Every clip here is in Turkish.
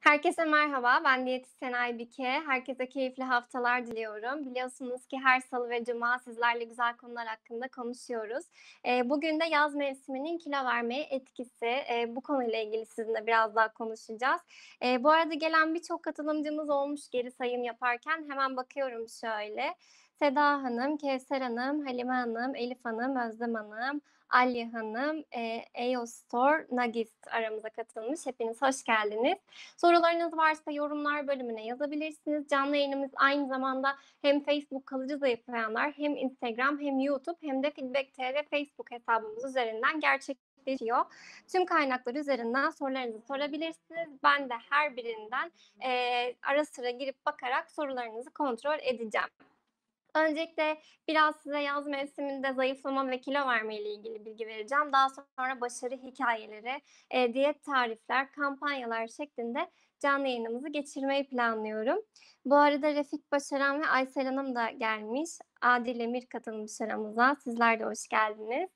Herkese merhaba, ben diyetisyen Aybike. Herkese keyifli haftalar diliyorum. Biliyorsunuz ki her salı ve cuma sizlerle güzel konular hakkında konuşuyoruz. E, bugün de yaz mevsiminin kilo vermeye etkisi. E, bu konuyla ilgili sizinle biraz daha konuşacağız. E, bu arada gelen birçok katılımcımız olmuş geri sayım yaparken. Hemen bakıyorum şöyle. Seda Hanım, Kevser Hanım, Halime Hanım, Elif Hanım, Özlem Hanım, Alya Hanım, e, EOSTore, Nagist aramıza katılmış. Hepiniz hoş geldiniz. Sorularınız varsa yorumlar bölümüne yazabilirsiniz. Canlı yayınımız aynı zamanda hem Facebook kalıcı zayıflayanlar hem Instagram hem YouTube hem de Feedback TR Facebook hesabımız üzerinden gerçek veriyor. Tüm kaynaklar üzerinden sorularınızı sorabilirsiniz. Ben de her birinden e, ara sıra girip bakarak sorularınızı kontrol edeceğim. Öncelikle biraz size yaz mevsiminde zayıflama ve kilo verme ile ilgili bilgi vereceğim. Daha sonra başarı hikayeleri, e, diyet tarifler, kampanyalar şeklinde canlı yayınımızı geçirmeyi planlıyorum. Bu arada Refik Başaran ve Aysel Hanım da gelmiş. Adil Emir katılmış aramıza. Sizler de hoş geldiniz.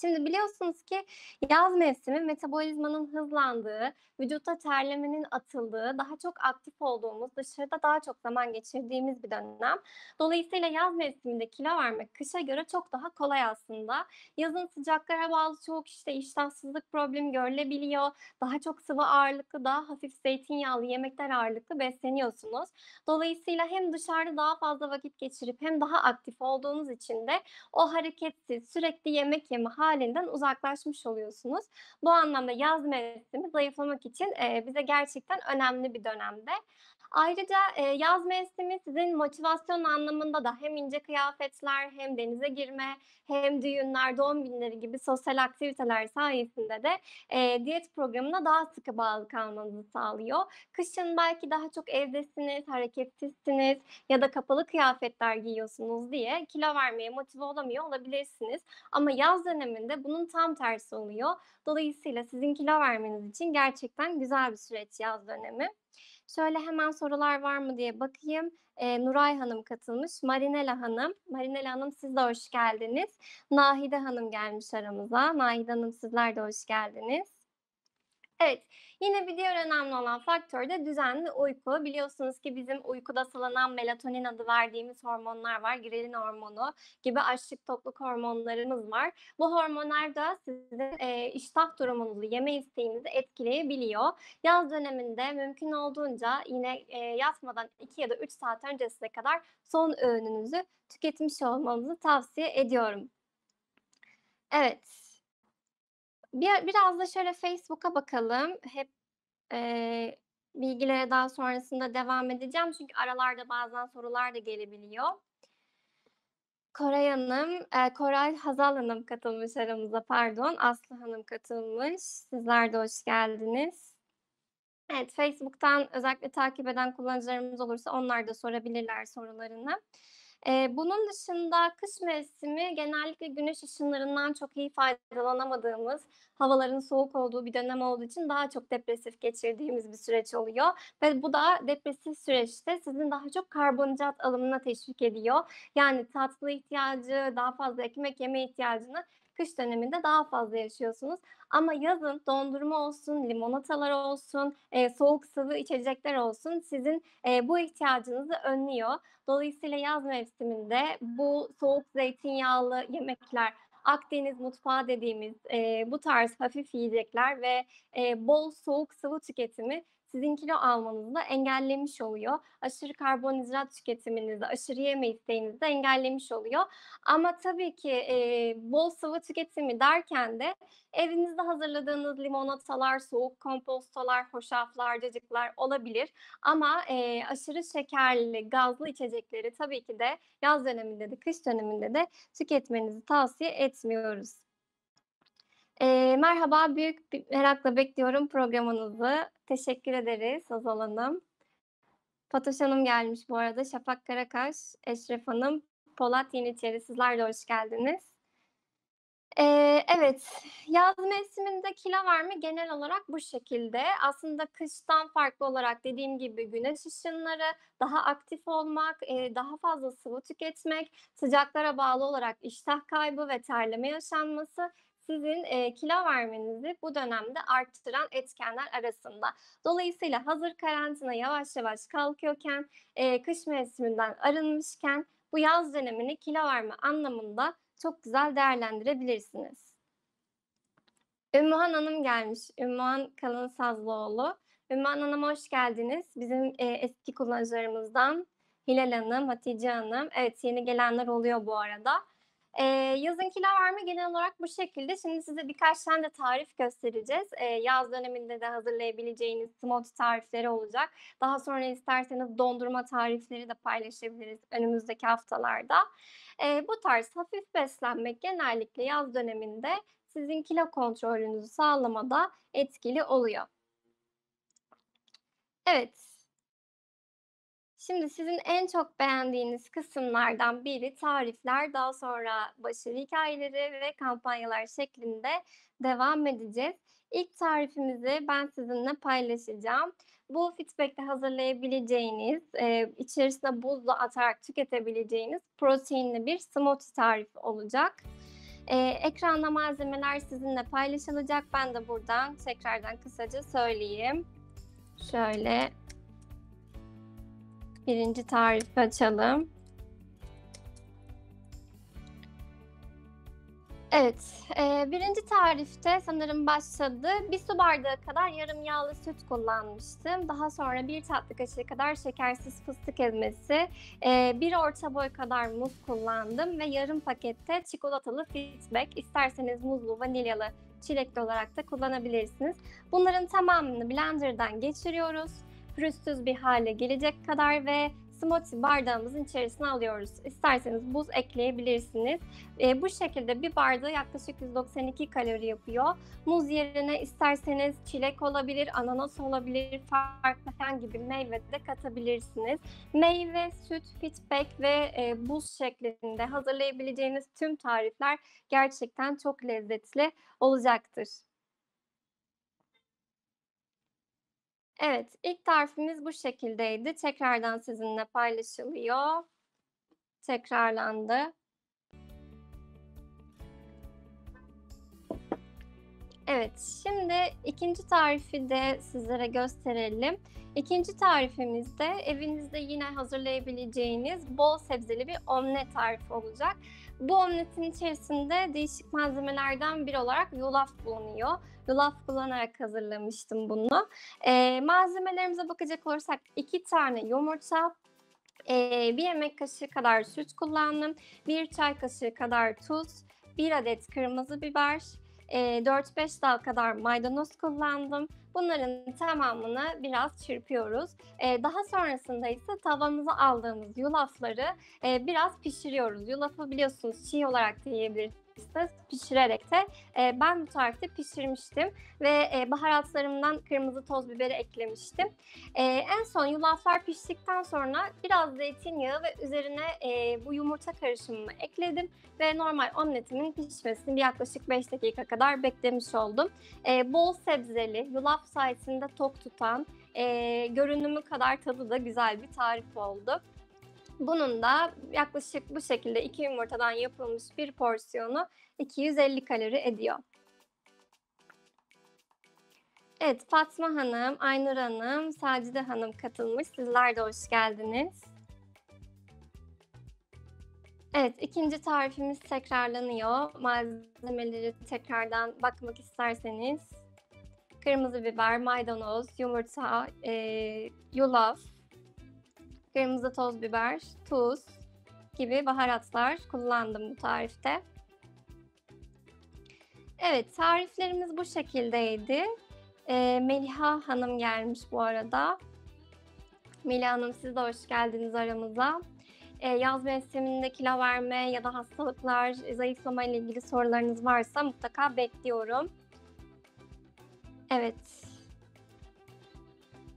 Şimdi biliyorsunuz ki yaz mevsimi metabolizmanın hızlandığı, vücutta terlemenin atıldığı, daha çok aktif olduğumuz, dışarıda daha çok zaman geçirdiğimiz bir dönem. Dolayısıyla yaz mevsiminde kilo vermek kışa göre çok daha kolay aslında. Yazın sıcaklara bağlı çok işte iştahsızlık problemi görülebiliyor. Daha çok sıvı ağırlıklı, daha hafif zeytinyağlı yemekler ağırlıklı besleniyorsunuz. Dolayısıyla hem dışarıda daha fazla vakit geçirip hem daha aktif olduğunuz için de o hareketsiz, sürekli yemek yeme halinden uzaklaşmış oluyorsunuz. Bu anlamda yaz mevsimi zayıflamak için e, bize gerçekten önemli bir dönemde. Ayrıca e, yaz mevsimi sizin motivasyon anlamında da hem ince kıyafetler hem denize girme hem düğünler, doğum günleri gibi sosyal aktiviteler sayesinde de e, diyet programına daha sıkı bağlı kalmanızı sağlıyor. Kışın belki daha çok evdesiniz, hareketsizsiniz ya da kapalı kıyafetler giyiyorsunuz diye kilo vermeye motive olamıyor olabilirsiniz. Ama yaz döneminde bunun tam tersi oluyor. Dolayısıyla sizin kilo vermeniz için gerçekten güzel bir süreç yaz dönemi. Şöyle hemen sorular var mı diye bakayım. E, Nuray Hanım katılmış. Marinela Hanım. Marinela Hanım siz de hoş geldiniz. Nahide Hanım gelmiş aramıza. Nahide Hanım sizler de hoş geldiniz. Evet, yine bir diğer önemli olan faktör de düzenli uyku. Biliyorsunuz ki bizim uykuda salınan melatonin adı verdiğimiz hormonlar var. Grelin hormonu gibi açlık tokluk hormonlarımız var. Bu hormonlar da sizin e, iştah durumunuzu, yeme isteğinizi etkileyebiliyor. Yaz döneminde mümkün olduğunca yine e, yatmadan 2 ya da 3 saat öncesine kadar son öğününüzü tüketmiş olmanızı tavsiye ediyorum. Evet, bir, biraz da şöyle Facebook'a bakalım. Hep e, bilgilere daha sonrasında devam edeceğim. Çünkü aralarda bazen sorular da gelebiliyor. Koray Hanım, e, Koray Hazal Hanım katılmış aramıza pardon. Aslı Hanım katılmış. Sizler de hoş geldiniz. Evet, Facebook'tan özellikle takip eden kullanıcılarımız olursa onlar da sorabilirler sorularını. E, bunun dışında kış mevsimi genellikle güneş ışınlarından çok iyi faydalanamadığımız, havaların soğuk olduğu bir dönem olduğu için daha çok depresif geçirdiğimiz bir süreç oluyor. Ve bu da depresif süreçte sizin daha çok karbonhidrat alımına teşvik ediyor. Yani tatlı ihtiyacı, daha fazla ekmek yeme ihtiyacını kış döneminde daha fazla yaşıyorsunuz. Ama yazın dondurma olsun, limonatalar olsun, e, soğuk sıvı içecekler olsun sizin e, bu ihtiyacınızı önlüyor. Dolayısıyla yaz mevsiminde bu soğuk zeytinyağlı yemekler Akdeniz mutfağı dediğimiz e, bu tarz hafif yiyecekler ve e, bol soğuk sıvı tüketimi sizin kilo almanızı da engellemiş oluyor. Aşırı karbonhidrat tüketiminizi, aşırı yeme isteğinizi de engellemiş oluyor. Ama tabii ki e, bol sıvı tüketimi derken de evinizde hazırladığınız limonatalar, soğuk kompostolar, hoşaflar, cacıklar olabilir. Ama e, aşırı şekerli, gazlı içecekleri tabii ki de yaz döneminde de kış döneminde de tüketmenizi tavsiye etmiyoruz. E, merhaba, büyük bir merakla bekliyorum programınızı. Teşekkür ederiz Azal Hanım. Fatoş Hanım gelmiş bu arada. Şafak Karakaş, Eşref Hanım, Polat Yeniçeri sizler de hoş geldiniz. Ee, evet, yaz mevsiminde kilo verme genel olarak bu şekilde. Aslında kıştan farklı olarak dediğim gibi güneş ışınları, daha aktif olmak, e, daha fazla sıvı tüketmek, sıcaklara bağlı olarak iştah kaybı ve terleme yaşanması sizin e, kilo vermenizi bu dönemde arttıran etkenler arasında. Dolayısıyla hazır karantina yavaş yavaş kalkıyorken, e, kış mevsiminden arınmışken bu yaz dönemini kilo verme anlamında çok güzel değerlendirebilirsiniz. Ümmühan Hanım gelmiş. Ümmühan Kalın Sazlıoğlu. Ümmühan Hanım hoş geldiniz. Bizim e, eski kullanıcılarımızdan Hilal Hanım, Hatice Hanım. Evet yeni gelenler oluyor bu arada. E, yazınkiler var mı? Genel olarak bu şekilde. Şimdi size birkaç tane de tarif göstereceğiz. E, yaz döneminde de hazırlayabileceğiniz smoothie tarifleri olacak. Daha sonra isterseniz dondurma tarifleri de paylaşabiliriz önümüzdeki haftalarda. E, bu tarz hafif beslenmek genellikle yaz döneminde sizin kilo kontrolünüzü sağlamada etkili oluyor. Evet, Şimdi sizin en çok beğendiğiniz kısımlardan biri tarifler, daha sonra başarı hikayeleri ve kampanyalar şeklinde devam edeceğiz. İlk tarifimizi ben sizinle paylaşacağım. Bu feedback'te hazırlayabileceğiniz, e, içerisine buzla atarak tüketebileceğiniz proteinli bir smoothie tarifi olacak. E, ekranda malzemeler sizinle paylaşılacak. Ben de buradan tekrardan kısaca söyleyeyim. Şöyle Birinci tarifi açalım. Evet, e, birinci tarifte sanırım başladı. Bir su bardağı kadar yarım yağlı süt kullanmıştım. Daha sonra bir tatlı kaşığı kadar şekersiz fıstık ezmesi, e, bir orta boy kadar muz kullandım ve yarım pakette çikolatalı fitbek, isterseniz muzlu, vanilyalı, çilekli olarak da kullanabilirsiniz. Bunların tamamını blenderdan geçiriyoruz pürüzsüz bir hale gelecek kadar ve smoothie bardağımızın içerisine alıyoruz. İsterseniz buz ekleyebilirsiniz. E, bu şekilde bir bardağı yaklaşık 192 kalori yapıyor. Muz yerine isterseniz çilek olabilir, ananas olabilir, farklı herhangi bir meyve de katabilirsiniz. Meyve, süt, feedback ve e, buz şeklinde hazırlayabileceğiniz tüm tarifler gerçekten çok lezzetli olacaktır. Evet, ilk tarifimiz bu şekildeydi. Tekrardan sizinle paylaşılıyor. Tekrarlandı. Evet, şimdi ikinci tarifi de sizlere gösterelim. İkinci tarifimizde evinizde yine hazırlayabileceğiniz bol sebzeli bir omlet tarifi olacak. Bu omletin içerisinde değişik malzemelerden bir olarak yulaf bulunuyor. Yulaf kullanarak hazırlamıştım bunu. Ee, malzemelerimize bakacak olursak iki tane yumurta, ee, bir yemek kaşığı kadar süt kullandım. Bir çay kaşığı kadar tuz. bir adet kırmızı biber e, ee, 4-5 dal kadar maydanoz kullandım. Bunların tamamını biraz çırpıyoruz. E, daha sonrasında ise tavamıza aldığımız yulafları e, biraz pişiriyoruz. Yulafı biliyorsunuz çiğ olarak da yiyebilirsiniz de pişirerek de e, ben bu tarifte pişirmiştim ve e, baharatlarımdan kırmızı toz biberi eklemiştim. E, en son yulaflar piştikten sonra biraz zeytinyağı ve üzerine e, bu yumurta karışımımı ekledim ve normal omletimin pişmesini bir yaklaşık 5 dakika kadar beklemiş oldum. E, bol sebzeli, yulaf sayesinde tok tutan, e, görünümü kadar tadı da güzel bir tarif oldu. Bunun da yaklaşık bu şekilde iki yumurtadan yapılmış bir porsiyonu 250 kalori ediyor. Evet Fatma Hanım, Aynur Hanım, Sacide Hanım katılmış. Sizler de hoş geldiniz. Evet, ikinci tarifimiz tekrarlanıyor. Malzemeleri tekrardan bakmak isterseniz. Kırmızı biber, maydanoz, yumurta, e, yulaf, kırmızı toz biber, tuz gibi baharatlar kullandım bu tarifte. Evet tariflerimiz bu şekildeydi. E, Meliha Hanım gelmiş bu arada. Meliha Hanım siz de hoş geldiniz aramıza. E, yaz mevsiminde kilo verme ya da hastalıklar, zayıflama ile ilgili sorularınız varsa mutlaka bekliyorum. Evet,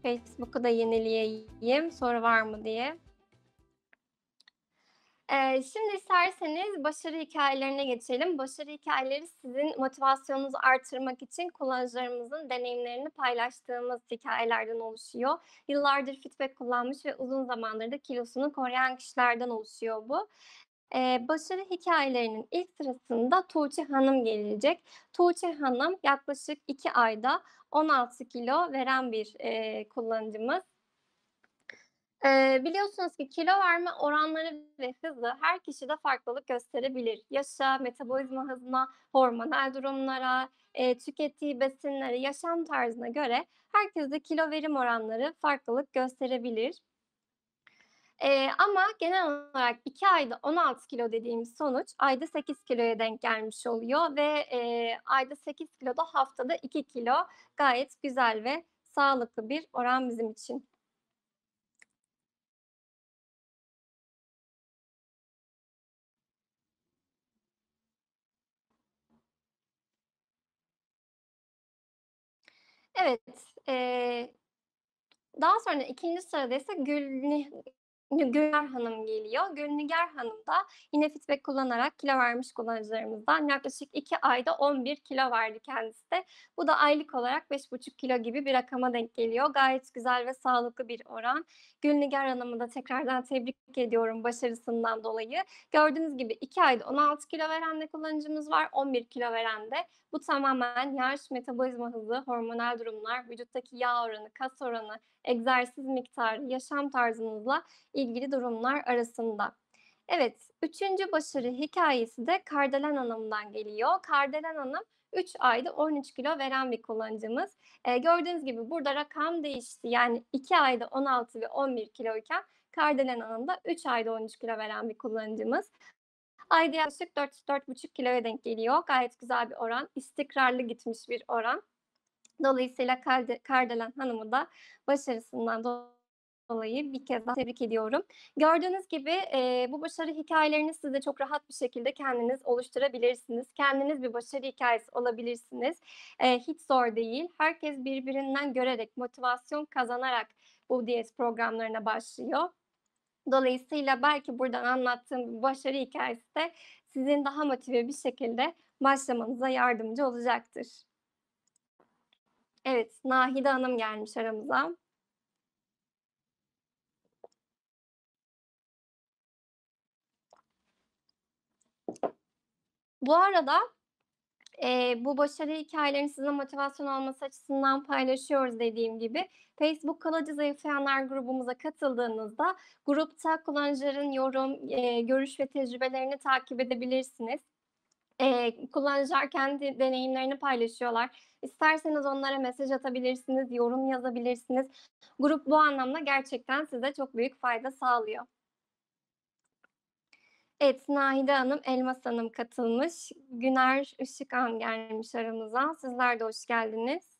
Facebook'u da yenileyeyim soru var mı diye. Ee, şimdi isterseniz başarı hikayelerine geçelim. Başarı hikayeleri sizin motivasyonunuzu artırmak için kullanıcılarımızın deneyimlerini paylaştığımız hikayelerden oluşuyor. Yıllardır feedback kullanmış ve uzun zamandır da kilosunu koruyan kişilerden oluşuyor bu. Ee, başarı hikayelerinin ilk sırasında Tuğçe Hanım gelecek. Tuğçe Hanım yaklaşık 2 ayda 16 kilo veren bir e, kullanıcımız. Ee, biliyorsunuz ki kilo verme oranları ve hızı her kişide farklılık gösterebilir. Yaşa, metabolizma hızına, hormonal durumlara, e, tükettiği besinlere, yaşam tarzına göre herkeste kilo verim oranları farklılık gösterebilir. E, ama genel olarak 2 ayda 16 kilo dediğimiz sonuç ayda 8 kiloya denk gelmiş oluyor ve e, ayda 8 kilo da haftada 2 kilo gayet güzel ve sağlıklı bir oran bizim için. Evet, e, daha sonra ikinci sırada ise Gül, Gülnigar Hanım geliyor. Gülnigar Hanım da yine feedback kullanarak kilo vermiş kullanıcılarımızdan yaklaşık 2 ayda 11 kilo verdi kendisi de. Bu da aylık olarak 5,5 kilo gibi bir rakama denk geliyor. Gayet güzel ve sağlıklı bir oran. Gülnigar Hanım'ı da tekrardan tebrik ediyorum başarısından dolayı. Gördüğünüz gibi 2 ayda 16 kilo veren de kullanıcımız var. 11 kilo veren de bu tamamen yaş, metabolizma hızı, hormonal durumlar, vücuttaki yağ oranı, kas oranı, egzersiz miktarı, yaşam tarzınızla ilgili durumlar arasında. Evet, üçüncü başarı hikayesi de Kardelen Hanım'dan geliyor. Kardelen Hanım 3 ayda 13 kilo veren bir kullanıcımız. Ee, gördüğünüz gibi burada rakam değişti. Yani 2 ayda 16 ve 11 kiloyken Kardelen Hanım da 3 ayda 13 kilo veren bir kullanıcımız. Ayda yaklaşık 4-4,5 kiloya denk geliyor. Gayet güzel bir oran. İstikrarlı gitmiş bir oran. Dolayısıyla Kardelen Hanım'ı da başarısından dolayı bir kez daha tebrik ediyorum. Gördüğünüz gibi e, bu başarı hikayelerini siz de çok rahat bir şekilde kendiniz oluşturabilirsiniz. Kendiniz bir başarı hikayesi olabilirsiniz. E, hiç zor değil. Herkes birbirinden görerek, motivasyon kazanarak bu diyet programlarına başlıyor. Dolayısıyla belki buradan anlattığım başarı hikayesi de sizin daha motive bir şekilde başlamanıza yardımcı olacaktır. Evet, Nahide Hanım gelmiş aramıza. Bu arada e, bu başarı hikayelerini sizin motivasyon olması açısından paylaşıyoruz dediğim gibi. Facebook kalıcı zayıflayanlar grubumuza katıldığınızda grupta kullanıcıların yorum, e, görüş ve tecrübelerini takip edebilirsiniz. E, kullanıcılar kendi deneyimlerini paylaşıyorlar. İsterseniz onlara mesaj atabilirsiniz, yorum yazabilirsiniz. Grup bu anlamda gerçekten size çok büyük fayda sağlıyor. Evet, Nahide Hanım, Elmas Hanım katılmış. Güner Işıkan gelmiş aramıza. Sizler de hoş geldiniz.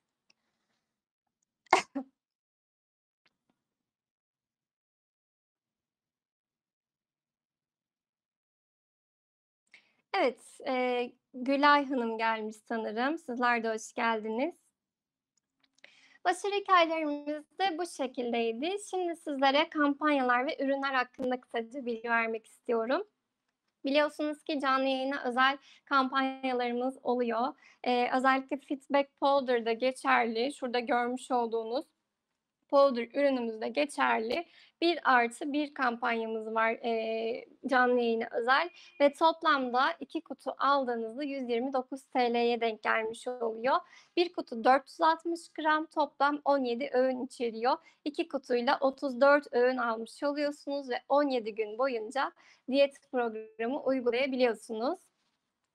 Evet, e, Gülay Hanım gelmiş sanırım. Sizler de hoş geldiniz. Başarı hikayelerimiz de bu şekildeydi. Şimdi sizlere kampanyalar ve ürünler hakkında kısaca bilgi vermek istiyorum. Biliyorsunuz ki canlı yayına özel kampanyalarımız oluyor. Ee, özellikle Feedback Folder'da geçerli. Şurada görmüş olduğunuz Powder ürünümüzde geçerli bir artı bir kampanyamız var e, canlı yayına özel ve toplamda iki kutu aldığınızda 129 TL'ye denk gelmiş oluyor. Bir kutu 460 gram toplam 17 öğün içeriyor. İki kutuyla 34 öğün almış oluyorsunuz ve 17 gün boyunca diyet programı uygulayabiliyorsunuz.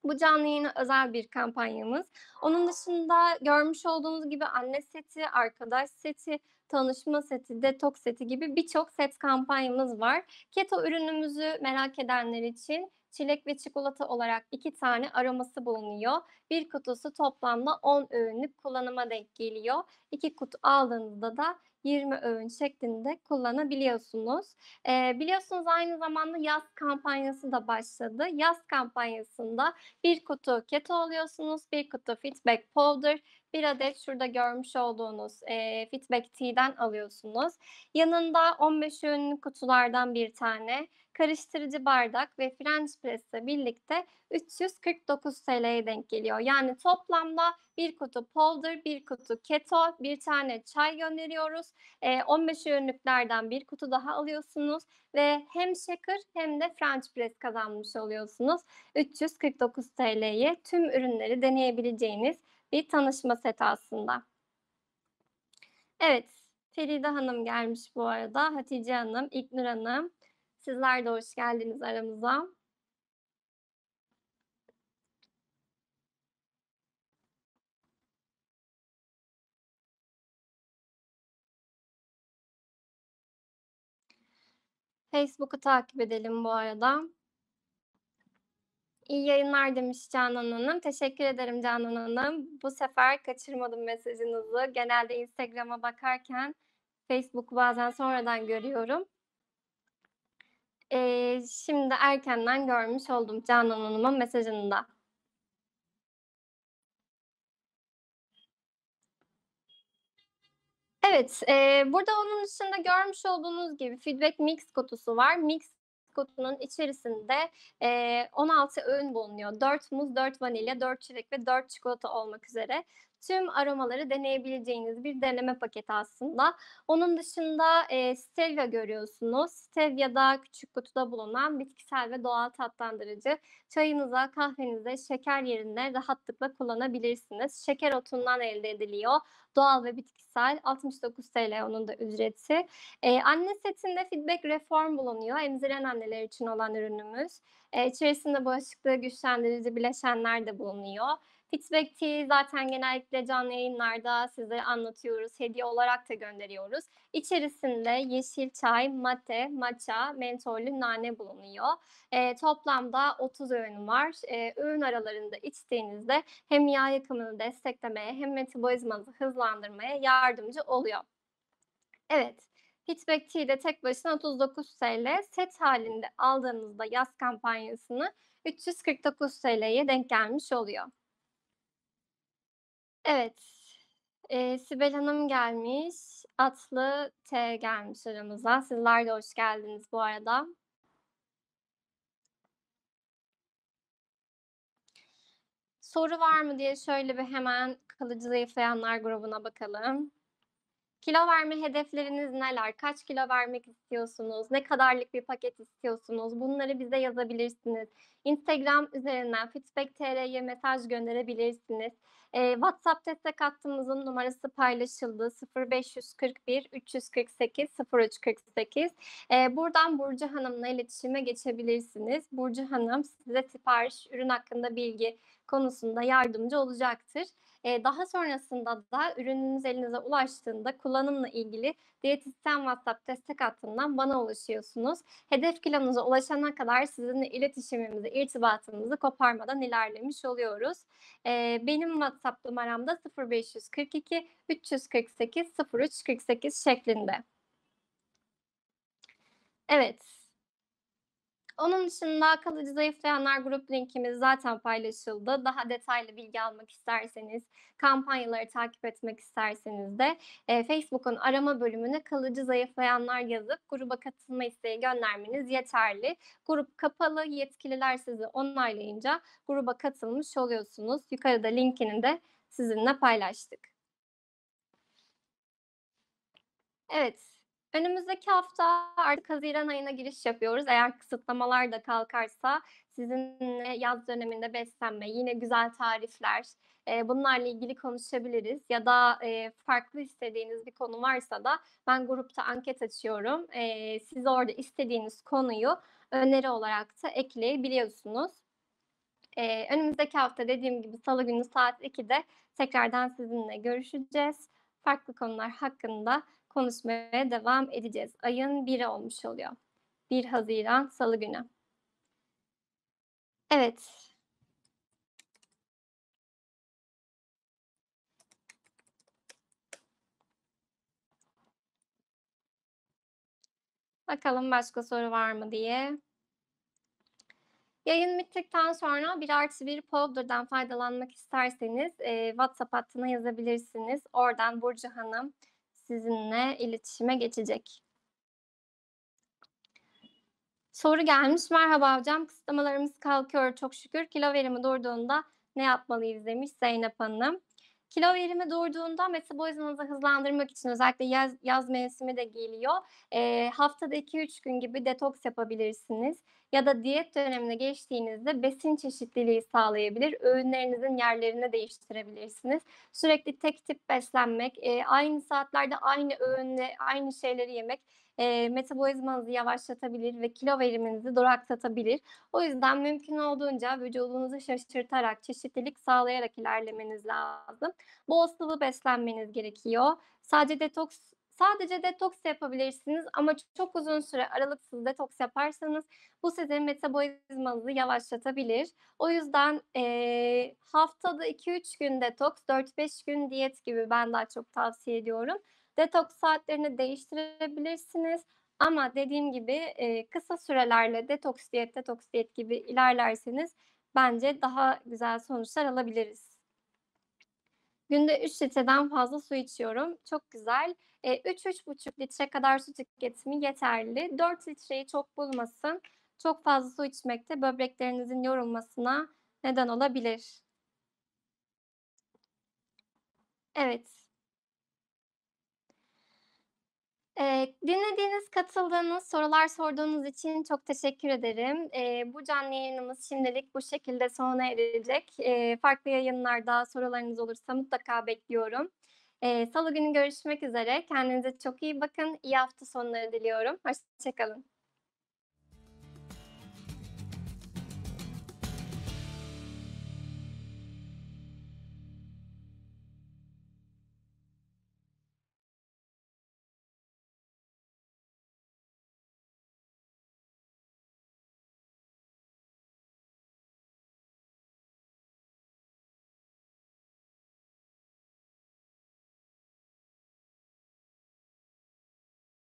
Bu canlı yayına özel bir kampanyamız. Onun dışında görmüş olduğunuz gibi anne seti, arkadaş seti, tanışma seti, detoks seti gibi birçok set kampanyamız var. Keto ürünümüzü merak edenler için çilek ve çikolata olarak iki tane aroması bulunuyor. Bir kutusu toplamda 10 öğünlük kullanıma denk geliyor. İki kutu aldığınızda da 20 öğün şeklinde kullanabiliyorsunuz. E, biliyorsunuz aynı zamanda yaz kampanyası da başladı. Yaz kampanyasında bir kutu keto alıyorsunuz, bir kutu feedback powder, bir adet şurada görmüş olduğunuz e, feedback tea'den alıyorsunuz. Yanında 15 öğün kutulardan bir tane, karıştırıcı bardak ve French press ile birlikte 349 TL'ye denk geliyor. Yani toplamda bir kutu powder, bir kutu keto, bir tane çay gönderiyoruz. E, ee, 15 ürünlüklerden bir kutu daha alıyorsunuz ve hem shaker hem de French press kazanmış oluyorsunuz. 349 TL'ye tüm ürünleri deneyebileceğiniz bir tanışma seti aslında. Evet, Feride Hanım gelmiş bu arada. Hatice Hanım, İknur Hanım. Sizler de hoş geldiniz aramıza. Facebook'u takip edelim bu arada. İyi yayınlar demiş Canan Hanım. Teşekkür ederim Canan Hanım. Bu sefer kaçırmadım mesajınızı. Genelde Instagram'a bakarken Facebook'u bazen sonradan görüyorum e, şimdi erkenden görmüş oldum Canan Hanım'ın mesajını da. Evet, e, burada onun dışında görmüş olduğunuz gibi feedback mix kutusu var. Mix kutunun içerisinde e, 16 öğün bulunuyor. 4 muz, 4 vanilya, 4 çilek ve 4 çikolata olmak üzere tüm aromaları deneyebileceğiniz bir deneme paketi aslında. Onun dışında e, stevia görüyorsunuz. Stevia da küçük kutuda bulunan bitkisel ve doğal tatlandırıcı. Çayınıza, kahvenize şeker yerine rahatlıkla kullanabilirsiniz. Şeker otundan elde ediliyor. Doğal ve bitkisel. 69 TL onun da ücreti. E, anne setinde feedback reform bulunuyor. Emziren anneler için olan ürünümüz. E, içerisinde bağışıklığı güçlendirici bileşenler de bulunuyor. Feedback Tea zaten genellikle canlı yayınlarda size anlatıyoruz. Hediye olarak da gönderiyoruz. İçerisinde yeşil çay, mate, matcha, mentollü nane bulunuyor. E, toplamda 30 öğün var. E, öğün aralarında içtiğinizde hem yağ yakımını desteklemeye hem metabolizmanızı hızlandırmaya yardımcı oluyor. Evet. Pitback de tek başına 39 TL, set halinde aldığınızda yaz kampanyasını 349 TL'ye denk gelmiş oluyor. Evet. Eee, Sibel Hanım gelmiş. Atlı T gelmiş aramıza. Sizler de hoş geldiniz bu arada. Soru var mı diye şöyle bir hemen kalıcı zayıflayanlar grubuna bakalım. Kilo verme hedefleriniz neler? Kaç kilo vermek istiyorsunuz? Ne kadarlık bir paket istiyorsunuz? Bunları bize yazabilirsiniz. Instagram üzerinden fitback.tr'ye mesaj gönderebilirsiniz. Ee, WhatsApp destek hattımızın numarası paylaşıldı. 0541 348 0348. Ee, buradan Burcu Hanım'la iletişime geçebilirsiniz. Burcu Hanım size sipariş, ürün hakkında bilgi konusunda yardımcı olacaktır. E, daha sonrasında da ürününüz elinize ulaştığında kullanımla ilgili diyetisyen WhatsApp destek hattından bana ulaşıyorsunuz. Hedef kilonuza ulaşana kadar sizinle iletişimimizi, irtibatımızı koparmadan ilerlemiş oluyoruz. E, benim WhatsApp numaramda 0542 348 0348 şeklinde. Evet, onun için daha kalıcı zayıflayanlar grup linkimiz zaten paylaşıldı. Daha detaylı bilgi almak isterseniz, kampanyaları takip etmek isterseniz de e, Facebook'un arama bölümüne kalıcı zayıflayanlar yazıp gruba katılma isteği göndermeniz yeterli. Grup kapalı, yetkililer sizi onaylayınca gruba katılmış oluyorsunuz. Yukarıda linkini de sizinle paylaştık. Evet, Önümüzdeki hafta artık Haziran ayına giriş yapıyoruz. Eğer kısıtlamalar da kalkarsa sizinle yaz döneminde beslenme, yine güzel tarifler, e, bunlarla ilgili konuşabiliriz. Ya da e, farklı istediğiniz bir konu varsa da ben grupta anket açıyorum. E, siz orada istediğiniz konuyu öneri olarak da ekleyebiliyorsunuz. E, önümüzdeki hafta dediğim gibi salı günü saat 2'de tekrardan sizinle görüşeceğiz. Farklı konular hakkında konuşmaya devam edeceğiz. Ayın 1'i olmuş oluyor. 1 Haziran Salı günü. Evet. Bakalım başka soru var mı diye. Yayın bittikten sonra bir artı bir Powder'dan faydalanmak isterseniz e, WhatsApp hattına yazabilirsiniz. Oradan Burcu Hanım, sizinle iletişime geçecek. Soru gelmiş. Merhaba hocam. Kısıtlamalarımız kalkıyor çok şükür. Kilo verimi durduğunda ne yapmalıyız demiş Zeynep Hanım. Kilo verimi durduğunda metabolizmanızı hızlandırmak için özellikle yaz, yaz mevsimi de geliyor. E, haftada 2-3 gün gibi detoks yapabilirsiniz ya da diyet dönemine geçtiğinizde besin çeşitliliği sağlayabilir. Öğünlerinizin yerlerini değiştirebilirsiniz. Sürekli tek tip beslenmek, e, aynı saatlerde aynı öğünle aynı şeyleri yemek e, metabolizmanızı yavaşlatabilir ve kilo veriminizi duraklatabilir. O yüzden mümkün olduğunca vücudunuzu şaşırtarak, çeşitlilik sağlayarak ilerlemeniz lazım. Bol sıvı beslenmeniz gerekiyor. Sadece detoks Sadece detoks yapabilirsiniz ama çok uzun süre aralıksız detoks yaparsanız bu sizin metabolizmanızı yavaşlatabilir. O yüzden e, haftada 2-3 gün detoks, 4-5 gün diyet gibi ben daha çok tavsiye ediyorum. Detoks saatlerini değiştirebilirsiniz. Ama dediğim gibi e, kısa sürelerle detoks diyet, detoks diyet gibi ilerlerseniz bence daha güzel sonuçlar alabiliriz. Günde 3 litreden fazla su içiyorum. Çok güzel. 3-3,5 e, litre kadar su tüketimi yeterli. 4 litreyi çok bulmasın. Çok fazla su içmek de böbreklerinizin yorulmasına neden olabilir. Evet, Ee, dinlediğiniz, katıldığınız, sorular sorduğunuz için çok teşekkür ederim. Ee, bu canlı yayınımız şimdilik bu şekilde sona erecek. Ee, farklı yayınlarda sorularınız olursa mutlaka bekliyorum. Ee, Salı günü görüşmek üzere. Kendinize çok iyi bakın. İyi hafta sonları diliyorum. Hoşçakalın.